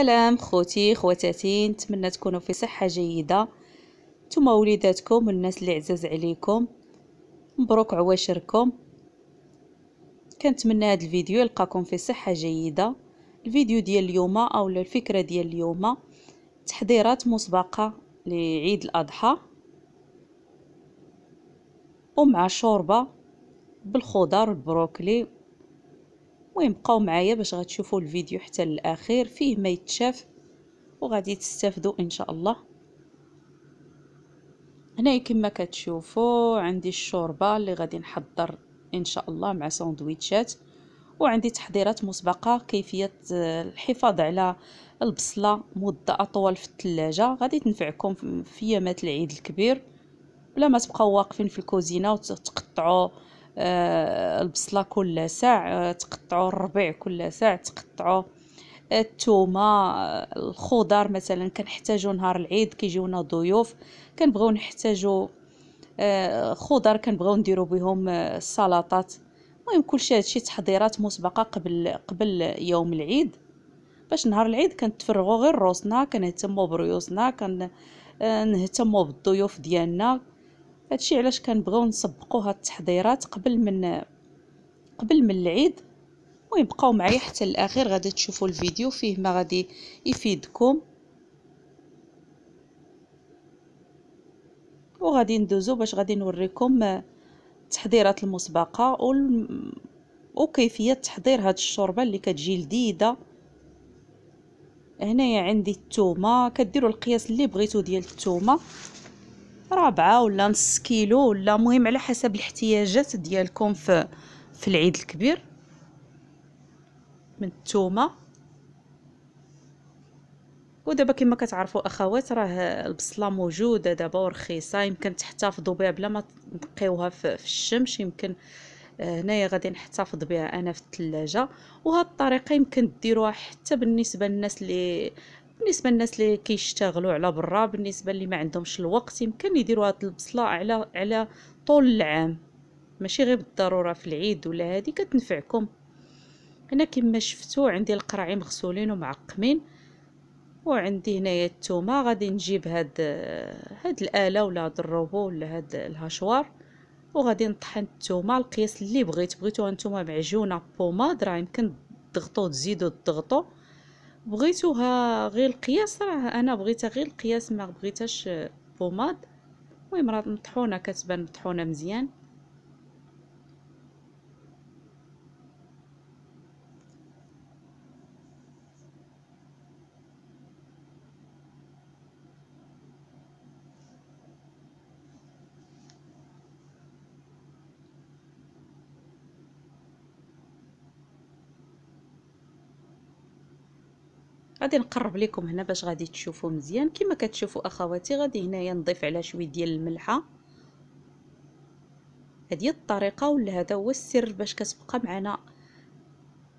سلام خوتي خواتاتي نتمنى تكونوا في صحه جيده نتوما وليداتكم والناس اللي عزاز عليكم مبروك عواشركم كنتمنى هذا الفيديو يلقاكم في صحه جيده الفيديو ديال اليوم او الفكره ديال اليوم تحضيرات مسبقه لعيد الاضحى ومع شوربه بالخضر البروكلي المهم بقاو معايا باش غتشوفوا الفيديو حتى الاخير فيه ما يتشاف وغادي تستافدوا ان شاء الله هنا كما كتشوفوا عندي الشوربه اللي غادي نحضر ان شاء الله مع ساندويتشات وعندي تحضيرات مسبقه كيفيه الحفاظ على البصله مده اطول في الثلاجه غادي تنفعكم في يامات العيد الكبير بلا ما تبقاو واقفين في الكوزينه وتقطعوا البصله كل ساع تقطعوا الربيع كل ساع تقطعوا التومه الخضر مثلا كنحتاجو نهار العيد كيجيونا ضيوف كنبغيو نحتاجو آه، خضر كنبغيو نديرو بهم السلطات آه، المهم كلشي هادشي تحضيرات مسبقه قبل قبل يوم العيد باش نهار العيد كنتفرغوا غير روسنا كنهتموا بريوسنا كنهتموا آه، بالضيوف ديالنا هادشي علاش كنبغيو نسبقو هاد التحضيرات قبل من قبل من العيد بقاو معايا حتى الاخير غادي تشوفوا الفيديو فيه ما غادي يفيدكم وغادي ندوزو باش غادي نوريكم التحضيرات المسبقه وكيفيه تحضير هاد الشوربه اللي كتجي لذيذه هنايا عندي الثومه كديروا القياس اللي بغيتو ديال الثومه رابعة ولا نص كيلو ولا مهم على حسب الاحتياجات ديالكم في في العيد الكبير من الثومه ودابا كما كتعرفوا اخوات راه البصله موجوده دابا ورخيصه يمكن تحتفظوا بها بلا ما تنقيوها في الشمس يمكن آه، هنايا غادي نحتفظ بها انا في الثلاجه وهاد الطريقه يمكن ديروها حتى بالنسبه للناس اللي بالنسبه للناس اللي كيشتغلوا على برا بالنسبه اللي ما عندهمش الوقت يمكن يديروا هاد البصله على على طول العام ماشي غير بالضروره في العيد ولا هذه كتنفعكم هنا كما شفتوا عندي القراعي مغسولين ومعقمين وعندي هنايا التومه غادي نجيب هاد هاد الاله ولا هاد الروبو ولا هاد الهشوار وغادي نطحن التومه القياس اللي بغيت بغيتوها نتوما معجونه بوماد راه يمكن تضغطوا تزيدوا تضغطوا بغيتوها غير القياس راه انا بغيتها غير القياس ما بغيتهاش بوماد المهم راه مطحونه كتبان مطحونه مزيان غادي نقرب لكم هنا باش غادي تشوفوا مزيان كما كتشوفوا اخواتي غادي هنايا نضيف على شويه ديال الملحه هذه الطريقه ولا هذا هو السر باش كتبقى معنا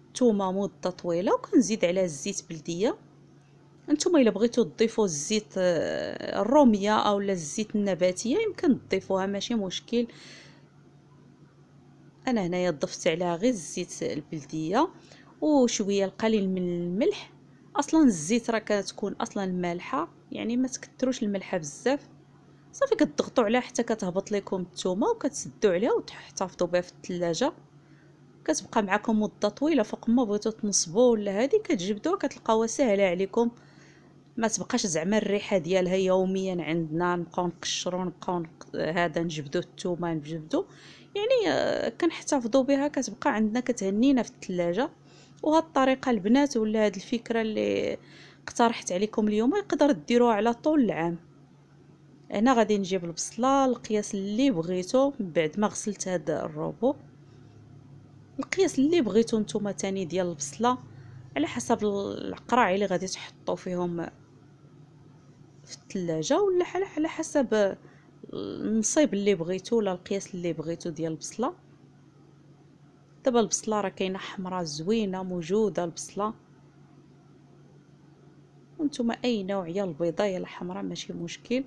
الثومه مده طويله وكنزيد عليها الزيت بلديه نتوما الا بغيتو تضيفوا الزيت آه، الروميه اولا الزيت النباتيه يمكن تضيفوها ماشي مشكل انا هنايا ضفت عليها غير الزيت البلديه وشويه القليل من الملح اصلا الزيت راه كتكون اصلا مالحه يعني ما تكثروش الملحه بزاف صافي كتضغطوا عليها حتى كتهبط لكم الثومه وكتسدوا عليها وتحتفظوا بها في الثلاجه كتبقى معكم مده طويله فوق ما بغيتو تنصبوا ولا هذه كتجبدوها كتلقاوها سهله عليكم ما تبقاش زعما الريحه ديالها يوميا عندنا نبقاو نقشرو نبقاو هذا نجبدو الثومه نجبدو يعني آه، كنحتفظوا بها كتبقى عندنا كتهنينا في الثلاجه الطريقه البنات ولا هاد الفكره اللي اقترحت عليكم اليوم يقدر ديروها على طول العام هنا غادي نجيب البصله القياس اللي بغيتو من بعد ما غسلت هاد الروبو القياس اللي بغيتو نتوما تاني ديال البصله على حسب القراع اللي غادي تحطوا فيهم في الثلاجه ولا على حسب النصيب اللي بغيتو ولا القياس اللي بغيتو ديال البصله دابا البصله راه كاينه حمراء زوينه موجوده البصله وانتم اي نوع يا البيضاء يا الحمراء ماشي مشكل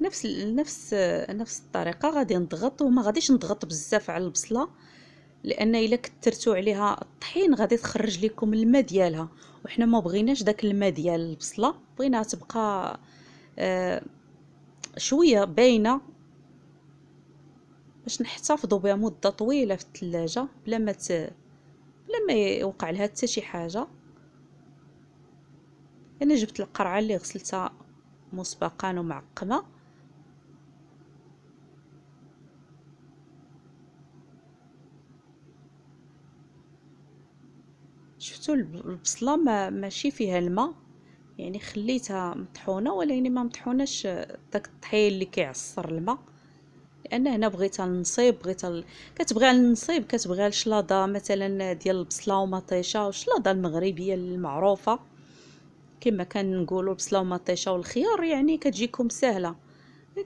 نفس نفس نفس الطريقه غادي نضغط وما غاديش نضغط بزاف على البصله لان الا كثرتوا عليها الطحين غادي تخرج لكم الماء ديالها وحنا ما بغيناش داك الماء ديال البصله بغيناها تبقى آه، شوية باينة باش نحتفظوا بها مدة طويلة في الثلاجة بلا ما ت... بلا ما يوقع لها حتى شي حاجة انا جبت القرعه اللي غسلتها مسبقا ومعقمه شفتوا البصله ما ماشي فيها الماء يعني خليتها مطحونه ولكن يعني ما مطحوناش داك الطحين اللي كيعصر الماء لان هنا بغيتها النصيب بغيتها ال... كتبغي النصيب كتبغي الشلاضه مثلا ديال البصله ومطيشه والشلاضه المغربيه المعروفه كما كنقولوا البصله ومطيشه والخيار يعني كتجيكم سهله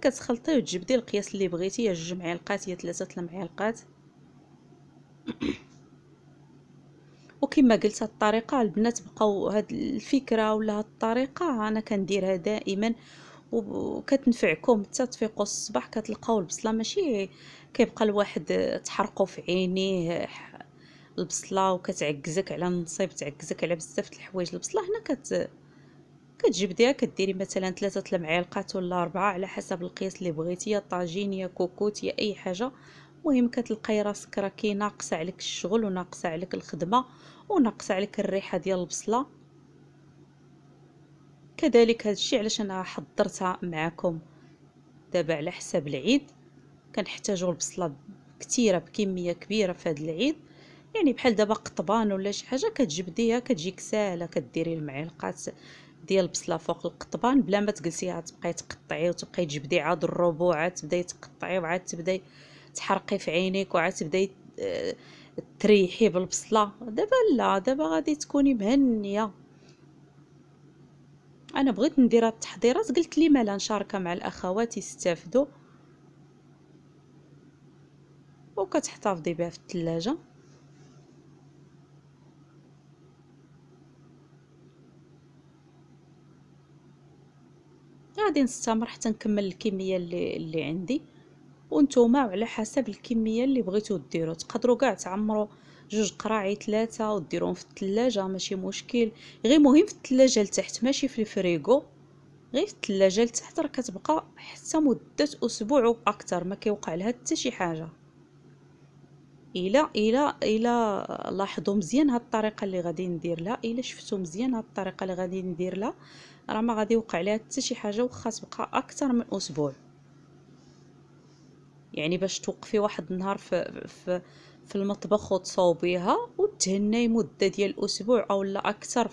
كتخلطي وتجبدي القياس اللي بغيتي جوج معالقات يا ثلاثه المعالقات وكما قلت هاد الطريقه البنات بقاو هاد الفكره ولا هاد الطريقه انا كنديرها دائما وكتنفعكم حتى تفيقوا الصباح كتلقاو البصله ماشي كيبقى الواحد تحرقوا في عينيه البصله وكتعكزك على النصيب تعكزك على بزاف الحوايج البصله هنا كت كتجبديها كديري مثلا ثلاثه المعالقات ولا اربعه على حسب القياس اللي بغيتي يا طاجين يا كوكوت يا اي حاجه المهم كتلقاي راسك راكي ناقصه عليك الشغل وناقص عليك الخدمه وناقص عليك الريحه ديال البصله كذلك هذا الشيء علاش انا حضرتها معكم دابا على حساب العيد كنحتاجوا البصله كثيره بكميه كبيره في هذا العيد يعني بحال دابا قطبان ولا شي حاجه كتجبديها كتجيك ساهله كديري المعلقات ديال البصله فوق القطبان بلا ما تجلسيها تبقاي تقطعي وتبقاي تجبدي عاد الربوعات تبداي تقطعي وعاد تبداي تحرقي في عينيك وعاد تبداي تريحي بالبصله دابا لا دابا غادي تكوني مهنيه انا بغيت ندير هاد التحضيرات قلت لي مالا نشاركها مع الاخوات يستافدوا وكتحتفظي بها في الثلاجه غادي نستمر حتى نكمل الكميه اللي اللي عندي وانتوما على حسب الكميه اللي بغيتو ديرو تقدروا كاع تعمروا جوج قراعي ثلاثه وديرهم في الثلاجه ماشي مشكل غير مهم في الثلاجه لتحت ماشي في الفريغو غير في الثلاجه لتحت راه كتبقى حتى مده اسبوع واكثر ما كيوقع لها حتى شي حاجه الا الا الا لاحظوا مزيان هاد الطريقه اللي غادي ندير لها الا شفتوا مزيان هاد الطريقه اللي غادي ندير لها راه ما غادي يوقع لها حتى شي حاجه وخا تبقى اكثر من اسبوع يعني باش توقفي واحد النهار في, في, في المطبخ وتصاوبيها وتهني مده ديال اسبوع او لا اكثر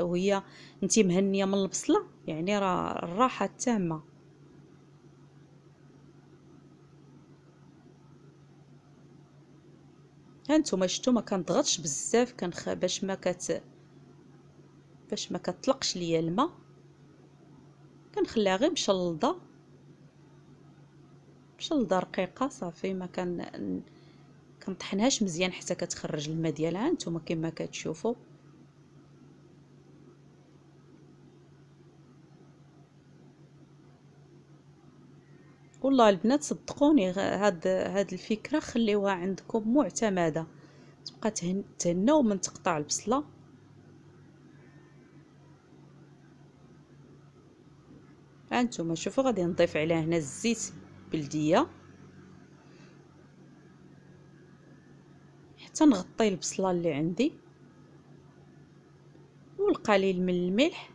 وهي انت مهنيه من البصله يعني راه الراحه التامه هانتوما شفتو ما كنضغطش بزاف كنخ باش ما كت باش ما كتطلقش ليا الماء كنخليها غير مشلضه شلضة رقيقه صافي ما كان كنطحنهاش مزيان حتى كتخرج الماء ديالها نتوما كما كتشوفوا والله البنات صدقوني هاد هاد الفكره خليوها عندكم معتمده تبقى تهناو من تقطع البصله هانتوما شوفوا غادي نضيف عليها هنا الزيت بلديه حتى نغطي البصله اللي عندي والقليل من الملح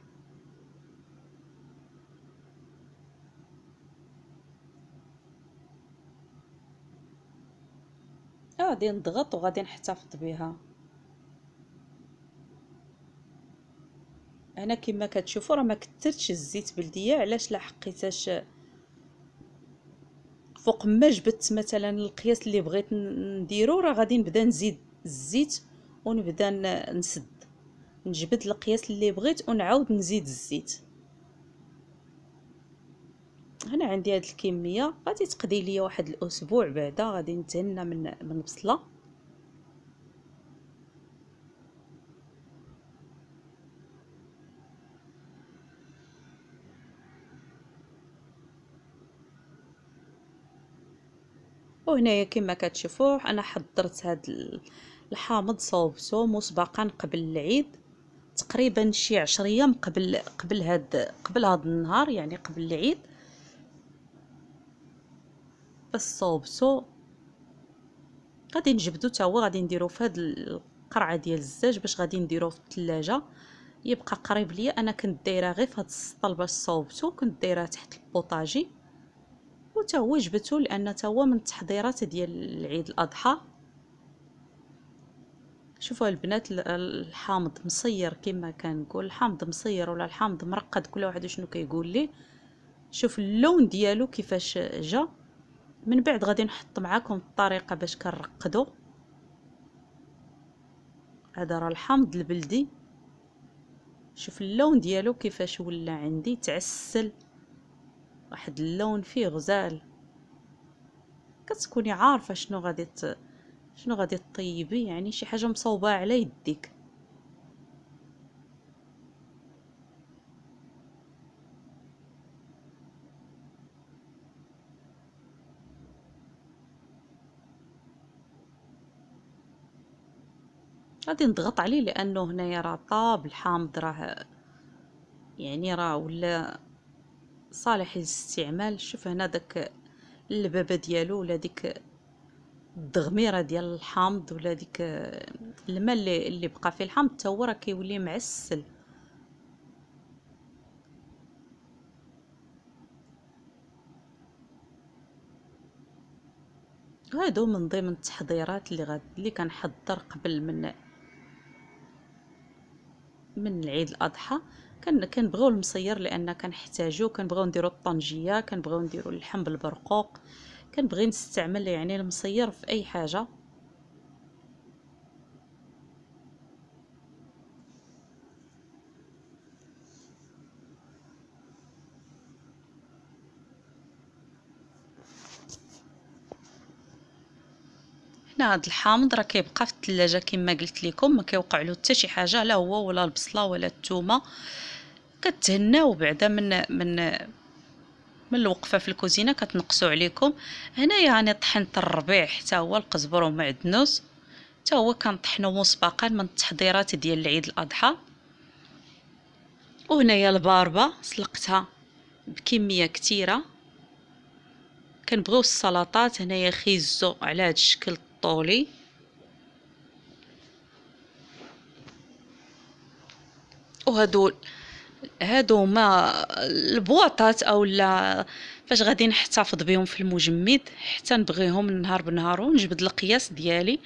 غادي نضغط وغادي نحتفظ بها انا كما كتشوفوا راه ما كثرتش الزيت بلديه علاش لا حقيتاش فوق ما جبت مثلا القياس اللي بغيت نديرو راه غادي نبدا نزيد الزيت ونبدا نسد نجبد القياس اللي بغيت ونعاود نزيد الزيت هنا عندي هذه الكميه غادي تقضي لي واحد الاسبوع بعدا غادي نتهنى من من البصله وهنايا كما كتشوفوا انا حضرت هاد الحامض صوبته مسبقا قبل العيد تقريبا شي 10 ايام قبل قبل هاد قبل هاد النهار يعني قبل العيد بس صوبته غادي نجبدو تا هو غادي نديرو في هاد القرعه ديال الزاج باش غادي نديرو في الثلاجه يبقى قريب ليا انا كنت دايره غير في هاد السطل باش صوبتو كنت دايره تحت البوطاجي وتا هو جبتو لان تا هو من التحضيرات ديال العيد الاضحى شوفوا البنات الحامض مصير كما كنقول الحامض مصير ولا الحامض مرقد كل واحد شنو كيقول لي شوف اللون ديالو كيفاش جا من بعد غادي نحط معاكم الطريقه باش كنرقدو هذا راه الحامض البلدي شوف اللون ديالو كيفاش ولا عندي تعسل واحد اللون فيه غزال كتكوني عارفه شنو غادي ت... شنو غادي طيبي يعني شي حاجه مصوبه على يديك غادي نضغط عليه لانه هنايا راه طاب الحامض راه يعني راه ولا صالح الاستعمال شوف هنا داك اللبابه ديالو ولا ديك الضغميره ديال الحامض ولا ديك الماء اللي, اللي بقى فيه الحامض حتى هو راه كيولي معسل هادو من ضمن التحضيرات اللي غاد اللي كنحضر قبل من من عيد الاضحى كنبغيو المصير لان كنحتاجو كنبغيو نديرو الطنجيه كنبغيو نديرو اللحم بالبرقوق كنبغي نستعمل يعني المصير في اي حاجه حنا هذا الحامض راه كيبقى في الثلاجه كما قلت لكم ما كيوقع له حتى شي حاجه لا هو ولا البصله ولا الثومه كتهناو بعدا من من من الوقفه في الكوزينه كتنقصوا عليكم هنايا يعني طحنت الربيع حتى هو القزبر ومعدنوس حتى هو كنطحنو مسبقا من التحضيرات ديال العيد الاضحى وهنايا الباربه سلقتها بكميه كثيره كنبغيو السلطات هنايا خيزو على هذا الشكل الطولي وهذول هادو هما البواطات او لا فاش غادي نحتفظ بهم في المجمد حتى نبغيهم نهار بنهار ونجبد القياس ديالي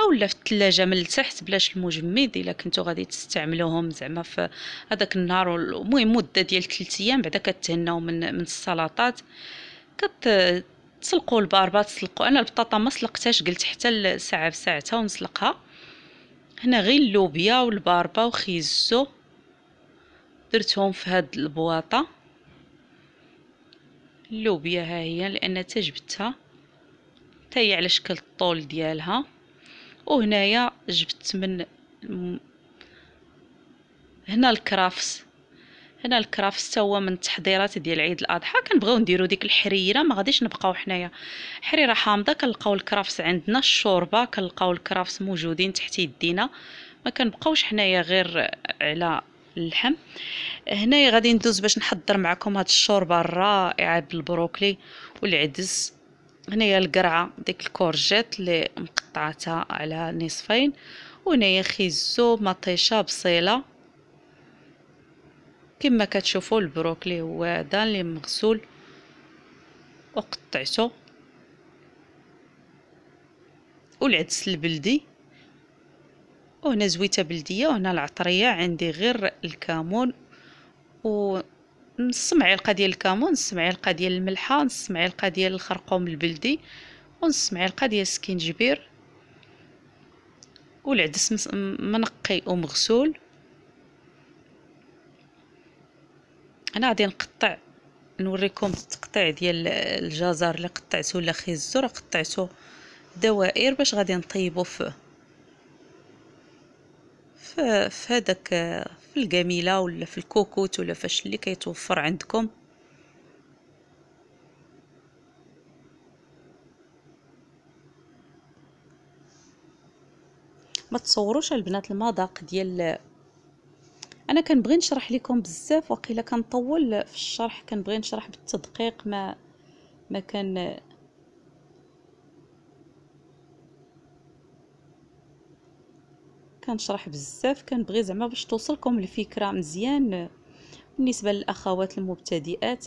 اولا في الثلاجه من التحت بلاش المجمد الا كنتو غادي تستعملوهم زعما في هذاك النهار المهم مده ديال 3 ايام بعدا كتهناو من من السلطات كت تسلقوا الباربه تسلقوا انا البطاطا ما سلقتهاش قلت حتى لساعه بساعتها ونسلقها هنا غير اللوبيا والباربه وخيزو درتهم في هاد البواطه اللوبيا ها هي لان تجبتها حتى هي على شكل الطول ديالها وهنايا جبت من هنا الكرافس انا الكرافس هو من التحضيرات ديال عيد الاضحى كنبغيو نديرو ديك الحريره ما غاديش نبقاو حنايا حريره حامضه كنلقاو الكرافس عندنا الشوربه كنلقاو الكرافس موجودين تحت يدينا ما كنبقاوش حنايا غير على اللحم هنايا غادي ندوز باش نحضر معكم هاد الشوربه الرائعه بالبروكلي والعدس هنايا القرعه ديك الكورجيت اللي مقطعتها على نصفين وهنايا خيزو مطيشه بصيله كما كتشوفوا البروكلي هو هذا اللي مغسول وقطعته والعدس البلدي وهنا زويته بلديه وهنا العطريه عندي غير الكمون و نص معلقه ديال الكمون نص معلقه ديال الملحه نص معلقه ديال الخرقوم البلدي ونص معلقه ديال السكينجبير والعدس منقي ومغسول انا غادي نقطع نوريكم التقطيع ديال الجزر اللي قطعته ولا خيزو راه قطعته دوائر باش غادي نطيبو ف ف هذاك في الجميله ولا في الكوكوت ولا فاش اللي كيتوفر عندكم ما تصوروش البنات المذاق ديال انا كنبغي نشرح لكم بزاف وقيلا كنطول في الشرح كنبغي نشرح بالتدقيق ما ما كان كنشرح بزاف كنبغي زعما باش توصلكم الفكره مزيان بالنسبه للاخوات المبتدئات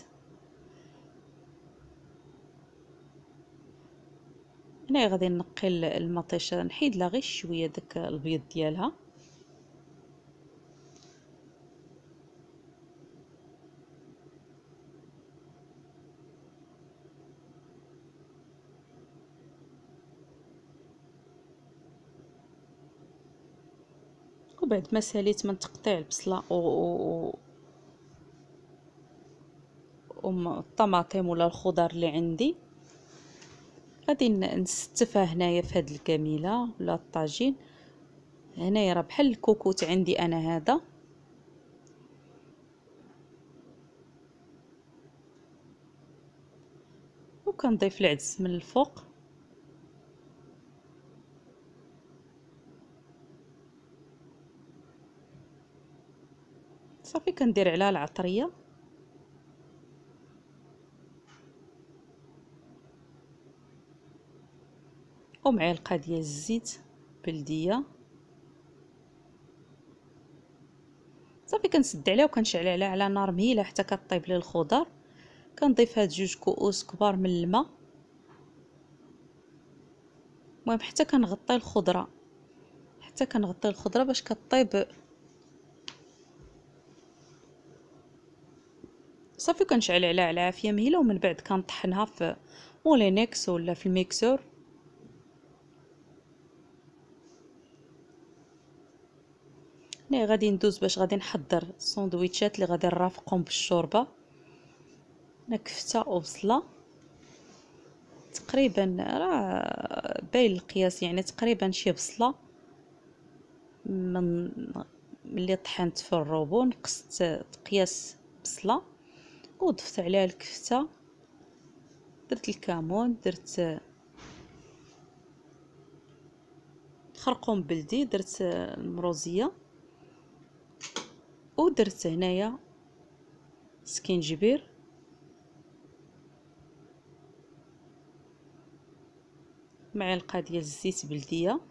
هنا غادي نقي المطيشه نحيد لها غير شويه داك البيض ديالها وبعد ما ساليت من تقطيع البصله و, و... الطماطم ولا الخضر اللي عندي غادي نستفها هنايا في هذه الكميله ولا الطاجين هنايا راه بحال الكوكوت عندي انا هذا وكنضيف العدس من الفوق صافي كندير عليها العطريه ومعلقه ديال الزيت بلديه صافي كنسد عليها وكنشعل عليها على نار مهيله حتى كطيب لي الخضر كنضيف هاد جوج كؤوس كبار من الماء المهم حتى كنغطي الخضره حتى كنغطي الخضره باش كطيب صافي كنشعل عليها على عافيه مهيله ومن بعد كنطحنها في مولينكس ولا في الميكسور هنا غادي ندوز باش غادي نحضر السندويتشات اللي غادي نرافقهم بالشوربه هنا كفته وبصله تقريبا راه باين القياس يعني تقريبا شي بصله من ملي طحنت في الروبو نقصت قياس بصله وضفت عليها الكفتة درت الكمون درت خرقوم بلدي درت المروزية ودرت هنايا سكينجبير معلقة ديال الزيت بلدية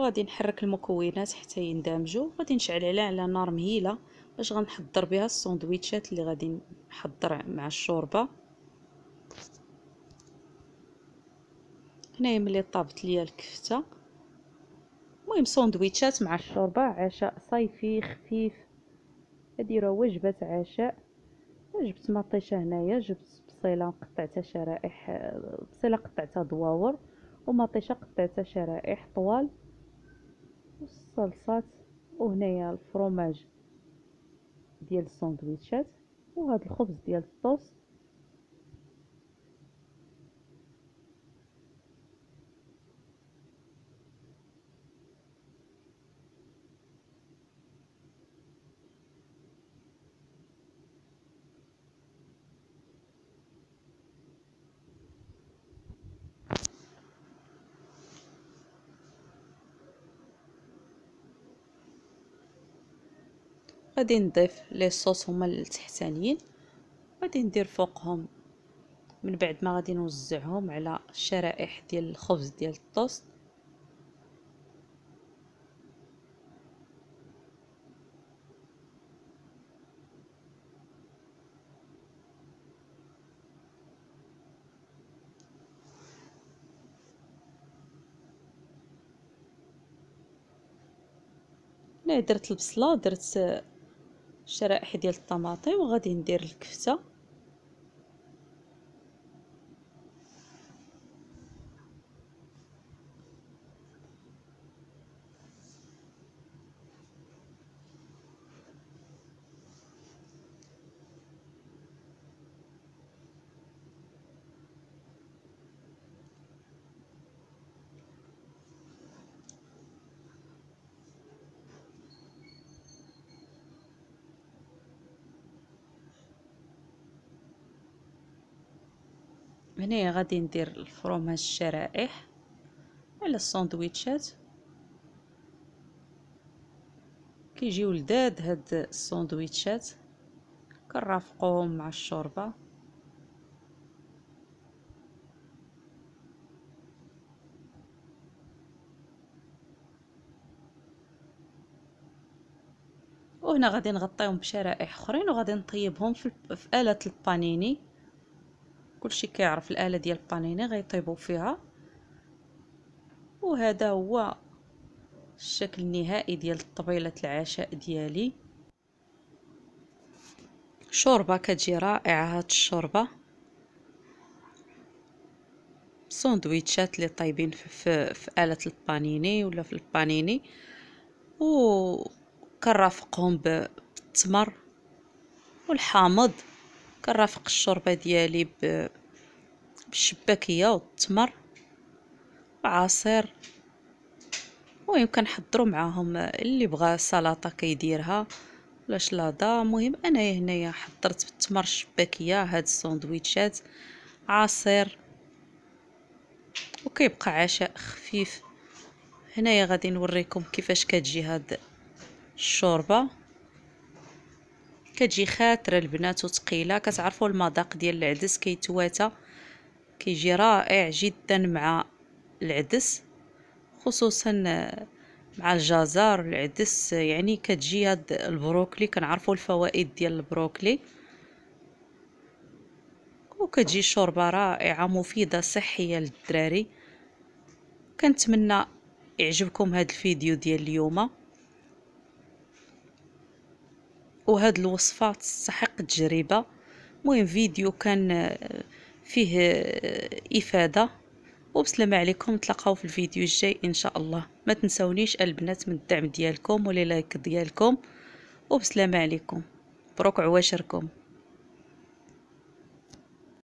وغادي نحرك المكونات حتى يندمجوا غادي عليها على نار مهيله باش غنحضر بها الساندويتشات اللي غادي نحضر مع الشوربه هنايا ملي طابت ليا الكفته المهم ساندويتشات مع الشوربه عشاء صيفي خفيف هذه راه وجبه عشاء جبت مطيشه هنايا جبت بصيله قطعتها شرائح بصيله قطعتها دواور ومطيشه قطعتها شرائح طوال والصلصات وهنايا الفروماج ديال الساندويتشات وهذا الخبز ديال الطوست غادي نضيف لي صوص هما التحتانيين غادي ندير فوقهم من بعد ما غادي نوزعهم على الشرائح ديال الخبز ديال الطوست هنا درت البصله درت الشرائح ديال الطماطم وغادي ندير الكفته هنا غادي ندير الفرماج شرائح على الساندويتشات كيجيو لذاد هاد الساندويتشات كنرافقوهم مع الشوربه وهنا غادي نغطيهم بشرائح اخرين وغادي نطيبهم في اله البانيني كلشي كيعرف الاله ديال البانيني غيطيبوا فيها وهذا هو الشكل النهائي ديال طبيله العشاء ديالي شوربه كتجي رائعه هاد الشوربه سندويتشات اللي طايبين في, في, في اله البانيني ولا في البانيني وكنرافقهم بالتمر والحامض كنرافق الشوربه ديالي بالشباكيه والتمر وعصير المهم كنحضروا معاهم اللي بغى سلطه كيديرها ولا شلاضه المهم انايا هنايا حضرت بالتمر الشباكيه هاد الساندويتشات عصير وكيبقى عشاء خفيف هنايا غادي نوريكم كيفاش كتجي هاد الشوربه كتجي خاتره البنات وثقيله كتعرفوا المذاق ديال العدس كيتواتى كيجي رائع جدا مع العدس خصوصا مع الجزر العدس يعني كتجي هاد البروكلي كنعرفوا الفوائد ديال البروكلي وكتجي شوربه رائعه مفيده صحيه للدراري كنتمنى يعجبكم هاد الفيديو ديال اليوم وهاد الوصفه تستحق التجربه مهم فيديو كان آه، فيه آه، افاده وبسلام عليكم نتلاقاو في الفيديو الجاي ان شاء الله ما تنسونيش البنات من الدعم ديالكم ولي لايك ديالكم وبسلام عليكم بروك عواشركم